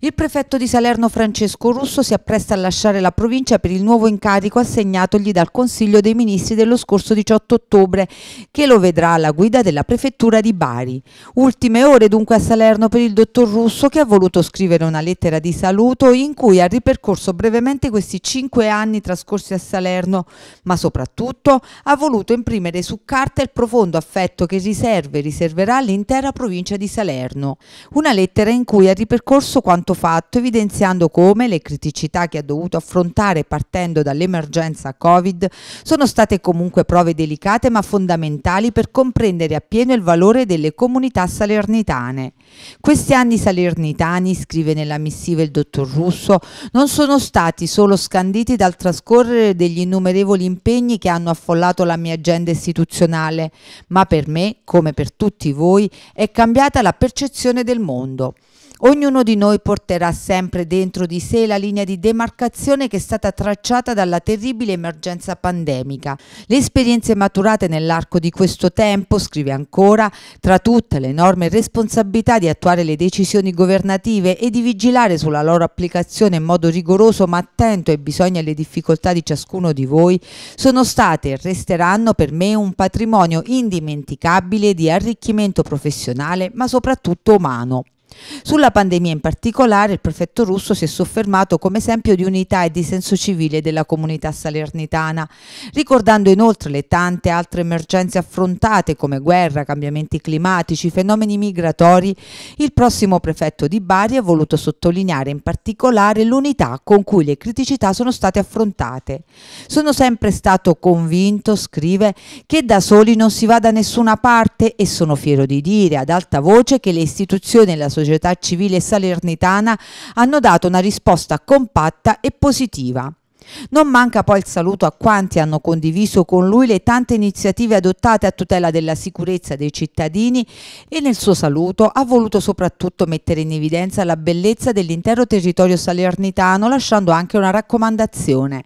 Il prefetto di Salerno Francesco Russo si appresta a lasciare la provincia per il nuovo incarico assegnatogli dal Consiglio dei Ministri dello scorso 18 ottobre, che lo vedrà alla guida della prefettura di Bari. Ultime ore dunque a Salerno per il dottor Russo che ha voluto scrivere una lettera di saluto in cui ha ripercorso brevemente questi cinque anni trascorsi a Salerno, ma soprattutto ha voluto imprimere su carta il profondo affetto che riserve e riserverà all'intera provincia di Salerno. Una lettera in cui ha ripercorso quanto quanto fatto evidenziando come le criticità che ha dovuto affrontare partendo dall'emergenza Covid sono state comunque prove delicate ma fondamentali per comprendere appieno il valore delle comunità salernitane. Questi anni salernitani, scrive nella missiva il dottor Russo, non sono stati solo scanditi dal trascorrere degli innumerevoli impegni che hanno affollato la mia agenda istituzionale, ma per me, come per tutti voi, è cambiata la percezione del mondo. Ognuno di noi porterà sempre dentro di sé la linea di demarcazione che è stata tracciata dalla terribile emergenza pandemica. Le esperienze maturate nell'arco di questo tempo, scrive ancora, tra tutte le l'enorme responsabilità di attuare le decisioni governative e di vigilare sulla loro applicazione in modo rigoroso ma attento ai bisogni e alle difficoltà di ciascuno di voi, sono state e resteranno per me un patrimonio indimenticabile di arricchimento professionale ma soprattutto umano. Sulla pandemia in particolare il prefetto russo si è soffermato come esempio di unità e di senso civile della comunità salernitana, ricordando inoltre le tante altre emergenze affrontate come guerra, cambiamenti climatici, fenomeni migratori. Il prossimo prefetto di Bari ha voluto sottolineare in particolare l'unità con cui le criticità sono state affrontate. Sono sempre stato convinto, scrive, che da soli non si va da nessuna parte e sono fiero di dire ad alta voce che le istituzioni e la società civile salernitana hanno dato una risposta compatta e positiva. Non manca poi il saluto a quanti hanno condiviso con lui le tante iniziative adottate a tutela della sicurezza dei cittadini e nel suo saluto ha voluto soprattutto mettere in evidenza la bellezza dell'intero territorio salernitano lasciando anche una raccomandazione.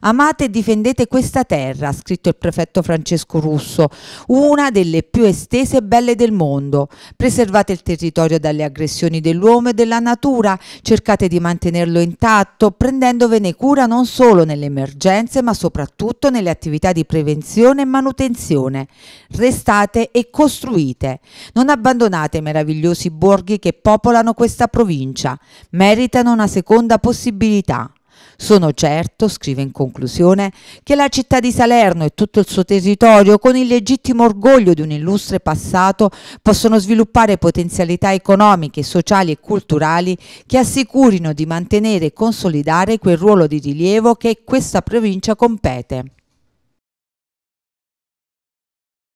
Amate e difendete questa terra, ha scritto il prefetto Francesco Russo, una delle più estese e belle del mondo. Preservate il territorio dalle aggressioni dell'uomo e della natura, cercate di mantenerlo intatto, prendendovene cura non solo solo nelle emergenze ma soprattutto nelle attività di prevenzione e manutenzione. Restate e costruite. Non abbandonate i meravigliosi borghi che popolano questa provincia. Meritano una seconda possibilità. Sono certo, scrive in conclusione, che la città di Salerno e tutto il suo territorio, con il legittimo orgoglio di un illustre passato, possono sviluppare potenzialità economiche, sociali e culturali che assicurino di mantenere e consolidare quel ruolo di rilievo che questa provincia compete.